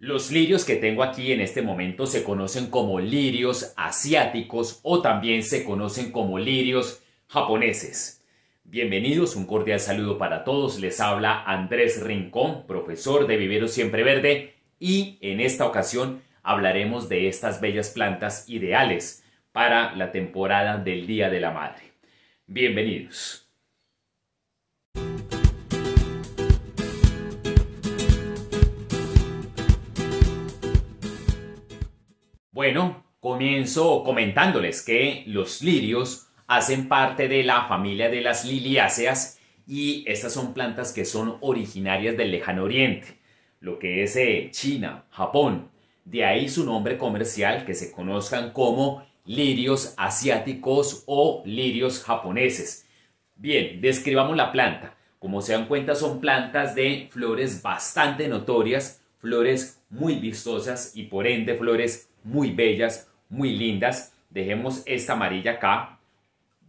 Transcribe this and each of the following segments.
Los lirios que tengo aquí en este momento se conocen como lirios asiáticos o también se conocen como lirios japoneses. Bienvenidos, un cordial saludo para todos. Les habla Andrés Rincón, profesor de Vivero Siempre Verde y en esta ocasión hablaremos de estas bellas plantas ideales para la temporada del Día de la Madre. Bienvenidos. Bueno, comienzo comentándoles que los lirios hacen parte de la familia de las liliáceas y estas son plantas que son originarias del lejano oriente, lo que es eh, China, Japón. De ahí su nombre comercial que se conozcan como lirios asiáticos o lirios japoneses. Bien, describamos la planta. Como se dan cuenta son plantas de flores bastante notorias, flores muy vistosas y por ende flores muy bellas, muy lindas. Dejemos esta amarilla acá,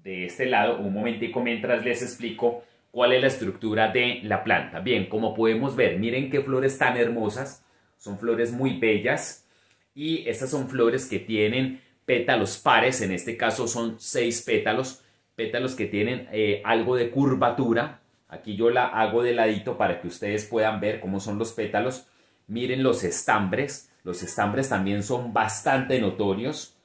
de este lado, un momentico mientras les explico cuál es la estructura de la planta. Bien, como podemos ver, miren qué flores tan hermosas, son flores muy bellas y estas son flores que tienen pétalos pares, en este caso son seis pétalos, pétalos que tienen eh, algo de curvatura, aquí yo la hago de ladito para que ustedes puedan ver cómo son los pétalos, miren los estambres, los estambres también son bastante notorios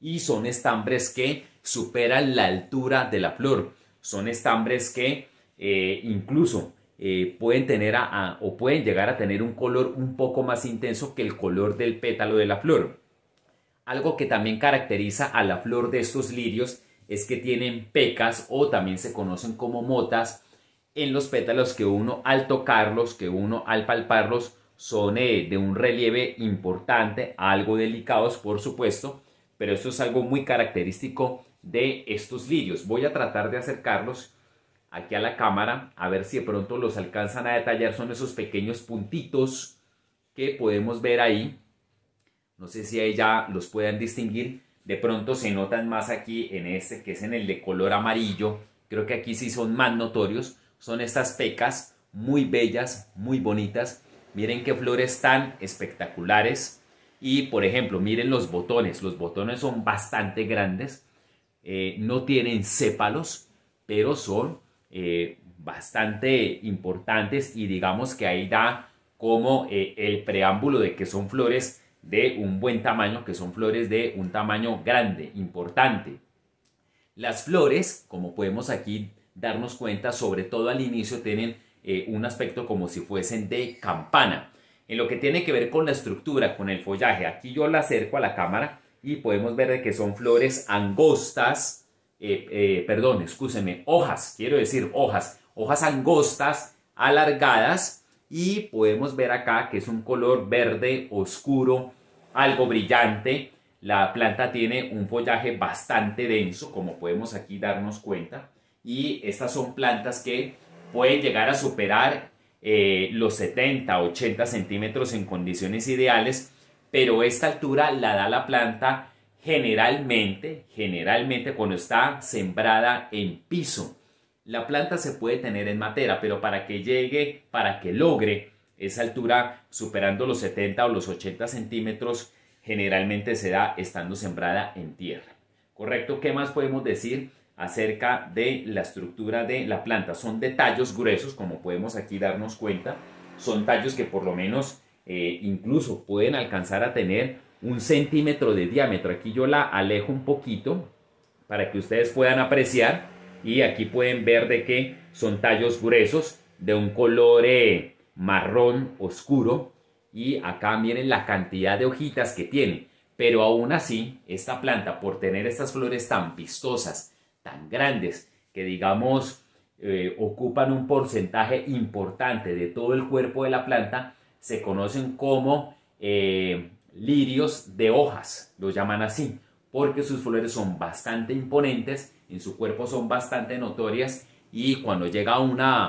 y son estambres que superan la altura de la flor. Son estambres que eh, incluso eh, pueden tener o pueden llegar a tener un color un poco más intenso que el color del pétalo de la flor. Algo que también caracteriza a la flor de estos lirios es que tienen pecas o también se conocen como motas en los pétalos que uno al tocarlos, que uno al palparlos son de un relieve importante, algo delicados por supuesto, pero esto es algo muy característico de estos lirios. Voy a tratar de acercarlos aquí a la cámara, a ver si de pronto los alcanzan a detallar, son esos pequeños puntitos que podemos ver ahí. No sé si ahí ya los pueden distinguir. De pronto se notan más aquí en este, que es en el de color amarillo. Creo que aquí sí son más notorios. Son estas pecas muy bellas, muy bonitas, Miren qué flores tan espectaculares. Y por ejemplo, miren los botones. Los botones son bastante grandes. Eh, no tienen sépalos, pero son eh, bastante importantes y digamos que ahí da como eh, el preámbulo de que son flores de un buen tamaño, que son flores de un tamaño grande, importante. Las flores, como podemos aquí darnos cuenta, sobre todo al inicio, tienen eh, un aspecto como si fuesen de campana. En lo que tiene que ver con la estructura, con el follaje, aquí yo la acerco a la cámara y podemos ver que son flores angostas, eh, eh, perdón, escúcheme hojas, quiero decir hojas, hojas angostas, alargadas y podemos ver acá que es un color verde oscuro, algo brillante. La planta tiene un follaje bastante denso, como podemos aquí darnos cuenta, y estas son plantas que puede llegar a superar eh, los 70, 80 centímetros en condiciones ideales, pero esta altura la da la planta generalmente, generalmente cuando está sembrada en piso. La planta se puede tener en madera, pero para que llegue, para que logre esa altura superando los 70 o los 80 centímetros, generalmente se da estando sembrada en tierra. ¿Correcto? ¿Qué más podemos decir? acerca de la estructura de la planta. Son de tallos gruesos, como podemos aquí darnos cuenta. Son tallos que por lo menos eh, incluso pueden alcanzar a tener un centímetro de diámetro. Aquí yo la alejo un poquito para que ustedes puedan apreciar. Y aquí pueden ver de que son tallos gruesos de un color eh, marrón oscuro. Y acá miren la cantidad de hojitas que tiene. Pero aún así, esta planta, por tener estas flores tan vistosas tan grandes que digamos eh, ocupan un porcentaje importante de todo el cuerpo de la planta, se conocen como eh, lirios de hojas, lo llaman así, porque sus flores son bastante imponentes, en su cuerpo son bastante notorias y cuando llega a, una,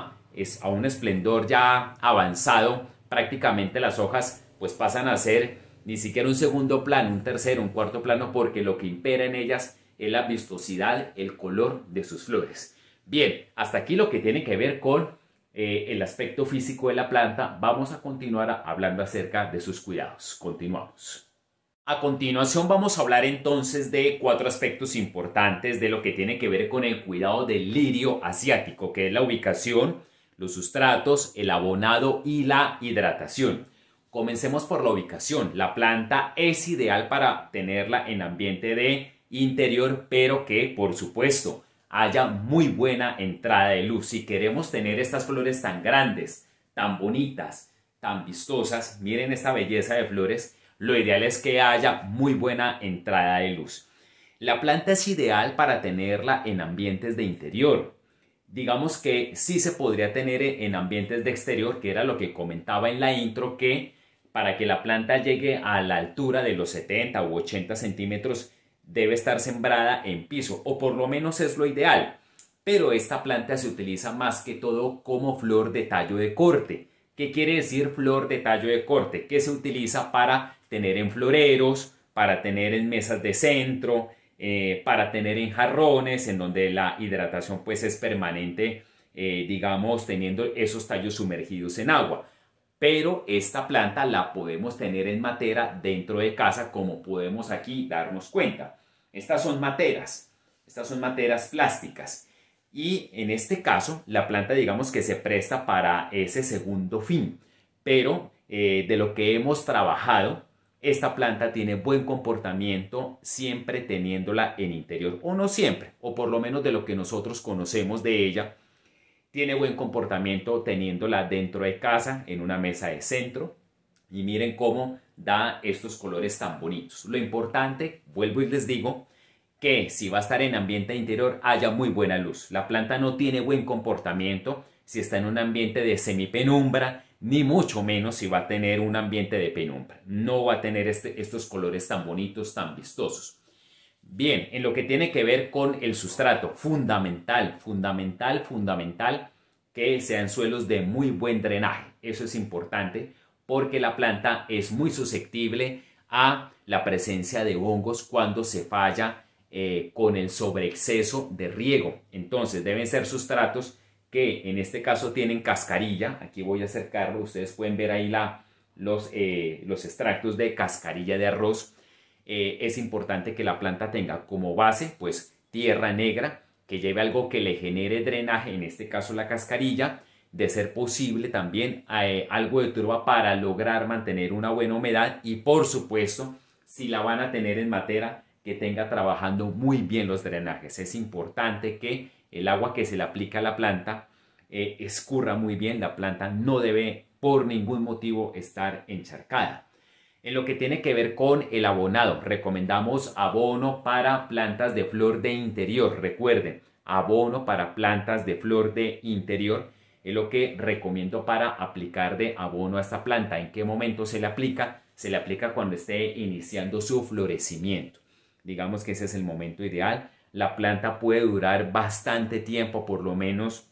a un esplendor ya avanzado, prácticamente las hojas pues pasan a ser ni siquiera un segundo plano, un tercero, un cuarto plano, porque lo que impera en ellas es la vistosidad, el color de sus flores. Bien, hasta aquí lo que tiene que ver con eh, el aspecto físico de la planta. Vamos a continuar hablando acerca de sus cuidados. Continuamos. A continuación vamos a hablar entonces de cuatro aspectos importantes de lo que tiene que ver con el cuidado del lirio asiático, que es la ubicación, los sustratos, el abonado y la hidratación. Comencemos por la ubicación. La planta es ideal para tenerla en ambiente de interior, pero que, por supuesto, haya muy buena entrada de luz. Si queremos tener estas flores tan grandes, tan bonitas, tan vistosas, miren esta belleza de flores, lo ideal es que haya muy buena entrada de luz. La planta es ideal para tenerla en ambientes de interior. Digamos que sí se podría tener en ambientes de exterior, que era lo que comentaba en la intro, que para que la planta llegue a la altura de los 70 u 80 centímetros debe estar sembrada en piso, o por lo menos es lo ideal. Pero esta planta se utiliza más que todo como flor de tallo de corte. ¿Qué quiere decir flor de tallo de corte? Que se utiliza para tener en floreros, para tener en mesas de centro, eh, para tener en jarrones, en donde la hidratación pues es permanente, eh, digamos, teniendo esos tallos sumergidos en agua pero esta planta la podemos tener en materia dentro de casa como podemos aquí darnos cuenta. Estas son materas, estas son materas plásticas y en este caso la planta digamos que se presta para ese segundo fin, pero eh, de lo que hemos trabajado, esta planta tiene buen comportamiento siempre teniéndola en interior o no siempre, o por lo menos de lo que nosotros conocemos de ella tiene buen comportamiento teniéndola dentro de casa, en una mesa de centro. Y miren cómo da estos colores tan bonitos. Lo importante, vuelvo y les digo, que si va a estar en ambiente interior haya muy buena luz. La planta no tiene buen comportamiento si está en un ambiente de semipenumbra, ni mucho menos si va a tener un ambiente de penumbra. No va a tener este, estos colores tan bonitos, tan vistosos. Bien, en lo que tiene que ver con el sustrato, fundamental, fundamental, fundamental que sean suelos de muy buen drenaje. Eso es importante porque la planta es muy susceptible a la presencia de hongos cuando se falla eh, con el sobreexceso de riego. Entonces deben ser sustratos que en este caso tienen cascarilla. Aquí voy a acercarlo, ustedes pueden ver ahí eh, los extractos de cascarilla de arroz eh, es importante que la planta tenga como base pues tierra negra, que lleve algo que le genere drenaje, en este caso la cascarilla, de ser posible también eh, algo de turba para lograr mantener una buena humedad y por supuesto si la van a tener en materia, que tenga trabajando muy bien los drenajes. Es importante que el agua que se le aplica a la planta eh, escurra muy bien, la planta no debe por ningún motivo estar encharcada. En lo que tiene que ver con el abonado, recomendamos abono para plantas de flor de interior. Recuerden, abono para plantas de flor de interior es lo que recomiendo para aplicar de abono a esta planta. ¿En qué momento se le aplica? Se le aplica cuando esté iniciando su florecimiento. Digamos que ese es el momento ideal. La planta puede durar bastante tiempo, por lo menos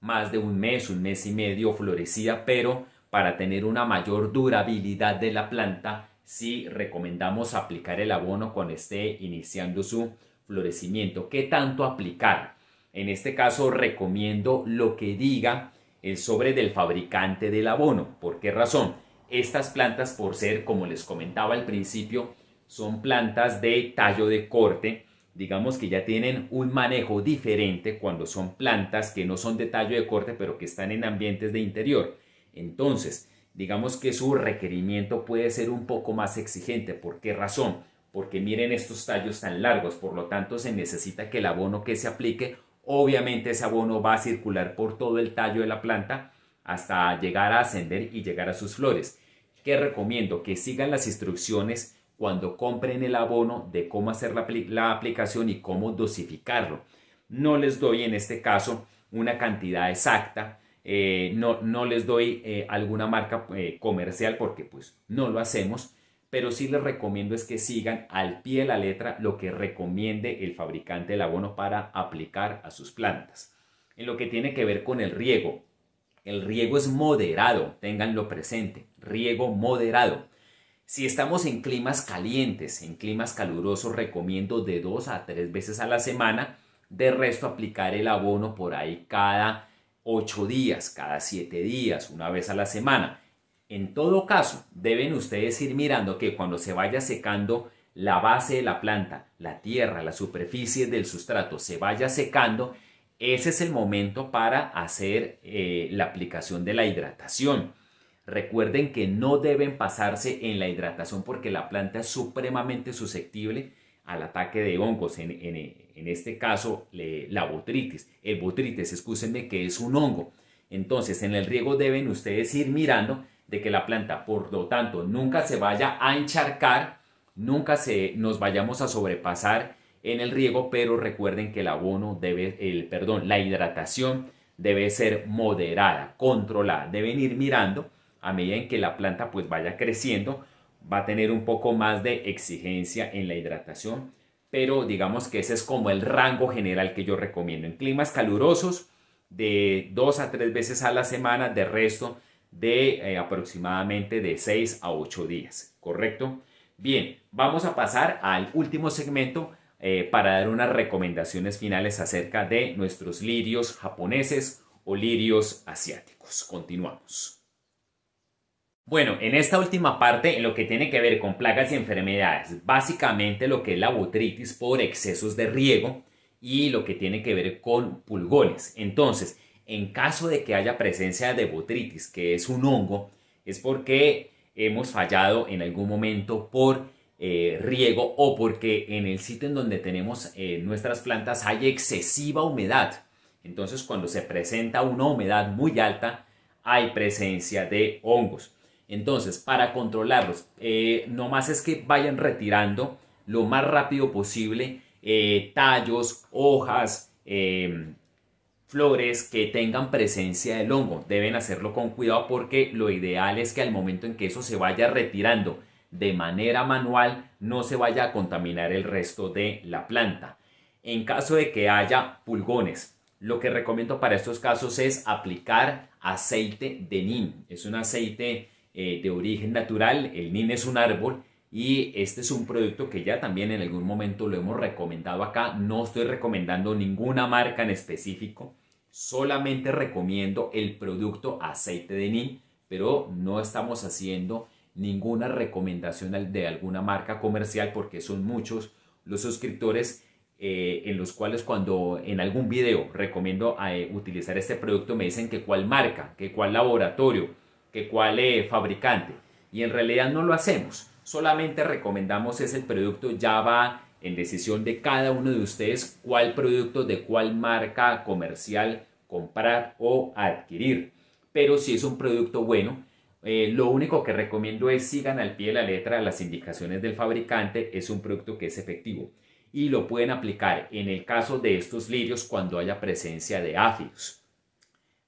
más de un mes, un mes y medio florecida, pero para tener una mayor durabilidad de la planta si recomendamos aplicar el abono cuando esté iniciando su florecimiento. ¿Qué tanto aplicar? En este caso recomiendo lo que diga el sobre del fabricante del abono. ¿Por qué razón? Estas plantas por ser, como les comentaba al principio, son plantas de tallo de corte, digamos que ya tienen un manejo diferente cuando son plantas que no son de tallo de corte pero que están en ambientes de interior. Entonces, digamos que su requerimiento puede ser un poco más exigente. ¿Por qué razón? Porque miren estos tallos tan largos, por lo tanto se necesita que el abono que se aplique, obviamente ese abono va a circular por todo el tallo de la planta hasta llegar a ascender y llegar a sus flores. ¿Qué recomiendo? Que sigan las instrucciones cuando compren el abono de cómo hacer la, la, aplicación y cómo dosificarlo. No les doy en este caso una cantidad exacta eh, no, no les doy eh, alguna marca eh, comercial porque pues no lo hacemos, pero sí les recomiendo es que sigan al pie de la letra lo que recomiende el fabricante del abono para aplicar a sus plantas. En lo que tiene que ver con el riego, el riego es moderado, tenganlo presente, riego moderado. Si estamos en climas calientes, en climas calurosos, recomiendo de dos a tres veces a la semana. De resto, aplicar el abono por ahí cada 8 días, cada 7 días, una vez a la semana. En todo caso, deben ustedes ir mirando que cuando se vaya secando la base de la planta, la tierra, la superficie del sustrato se vaya secando, ese es el momento para hacer eh, la aplicación de la hidratación. Recuerden que no deben pasarse en la hidratación porque la planta es supremamente susceptible al ataque de hongos, en, este caso la botritis. El botritis, excúsenme, que es un hongo. Entonces, en el riego deben ustedes ir mirando de que la planta, por lo tanto, nunca se vaya a encharcar, nunca se, nos vayamos a sobrepasar en el riego, pero recuerden que el abono debe, el, perdón, la hidratación debe ser moderada, controlada. Deben ir mirando a medida en que la planta pues vaya creciendo va a tener un poco más de exigencia en la hidratación, pero digamos que ese es como el rango general que yo recomiendo. En climas calurosos, de dos a tres veces a la semana, de resto de eh, aproximadamente de seis a ocho días, ¿correcto? Bien, vamos a pasar al último segmento eh, para dar unas recomendaciones finales acerca de nuestros lirios japoneses o lirios asiáticos. Continuamos. Bueno, en esta última parte, en lo que tiene que ver con plagas y enfermedades, básicamente lo que es la botritis por excesos de riego y lo que tiene que ver con pulgones. Entonces, en caso de que haya presencia de botritis, que es un hongo, es porque hemos fallado en algún momento por eh, riego o porque en el sitio en donde tenemos eh, nuestras plantas hay excesiva humedad. Entonces, cuando se presenta una humedad muy alta, hay presencia de hongos. Entonces, para controlarlos, eh, no más es que vayan retirando lo más rápido posible eh, tallos, hojas, em, flores que tengan presencia del hongo. Deben hacerlo con cuidado porque lo ideal es que al momento en que eso se vaya retirando de manera manual, no se vaya a contaminar el resto de la planta. En caso de que haya pulgones, lo que recomiendo para estos casos es aplicar aceite de nim. Es un aceite eh, de origen natural, el NIN es un árbol y este es un producto que ya también en algún momento lo hemos recomendado acá. No estoy recomendando ninguna marca en específico, solamente recomiendo el producto aceite de NIN, pero no estamos haciendo ninguna recomendación de alguna marca comercial porque son muchos los suscriptores eh, en los cuales cuando en algún video recomiendo eh, utilizar este producto me dicen que cuál marca, que cuál laboratorio que cuál eh, fabricante. Y en realidad no lo hacemos. Solamente recomendamos ese producto. Ya va en decisión de cada uno de ustedes cuál producto de cuál marca comercial comprar o adquirir. Pero si es un producto bueno, eh, lo único que recomiendo es sigan al pie de la letra las indicaciones del fabricante. Es un producto que es efectivo y lo pueden aplicar en el caso de estos lirios cuando haya presencia de áfidos.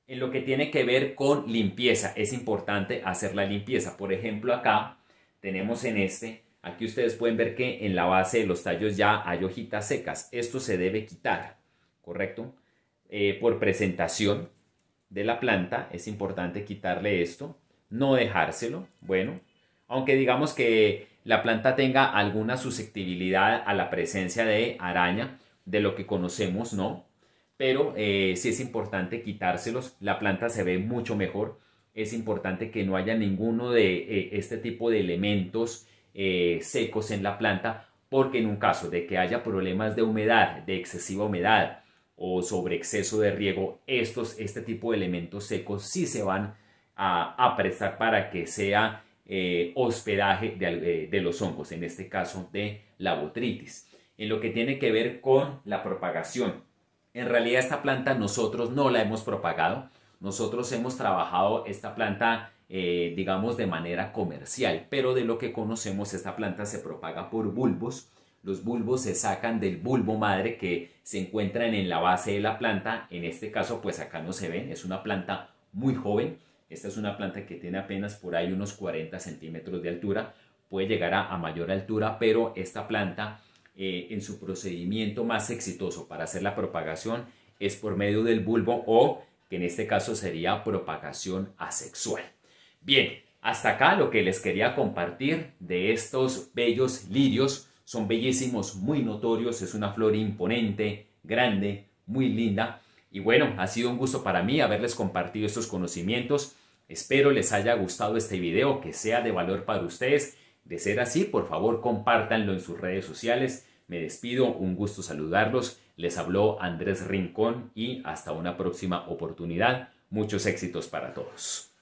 En lo que tiene que ver con limpieza, es importante hacer la limpieza. Por ejemplo, acá tenemos en este, aquí ustedes pueden ver que en la base de los tallos ya hay hojitas secas. Esto se debe quitar, ¿correcto? Eh, por presentación de la planta es importante quitarle esto, no dejárselo, bueno, aunque digamos que la planta tenga alguna susceptibilidad a la presencia de araña, de lo que conocemos, ¿no? pero eh, sí es importante quitárselos, la planta se ve mucho mejor, es importante que no haya ninguno de eh, este tipo de elementos eh, secos en la planta, porque en un caso de que haya problemas de humedad, de excesiva humedad o sobre exceso de riego, estos, este tipo de elementos secos sí se van a, prestar para que sea hospedaje de, los hongos, en este caso de la botritis. En lo que tiene que ver con la propagación en realidad esta planta nosotros no la hemos propagado. Nosotros hemos trabajado esta planta, eh, digamos, de manera comercial, pero de lo que conocemos, esta planta se propaga por bulbos. Los bulbos se sacan del bulbo madre que se encuentran en la base de la planta. En este caso, pues acá no se ven. Es una planta muy joven. Esta es una planta que tiene apenas por ahí unos 40 centímetros de altura. Puede llegar a mayor altura, pero esta planta eh, en su procedimiento más exitoso para hacer la propagación es por medio del bulbo o, que en este caso sería propagación asexual. Bien, hasta acá lo que les quería compartir de estos bellos lirios. Son bellísimos, muy notorios, es una flor imponente, grande, muy linda. Y bueno, ha sido un gusto para mí haberles compartido estos conocimientos. Espero les haya gustado este video, que sea de valor para ustedes. De ser así, por favor, compártanlo en sus redes sociales me despido, un gusto saludarlos. Les habló Andrés Rincón y hasta una próxima oportunidad. Muchos éxitos para todos.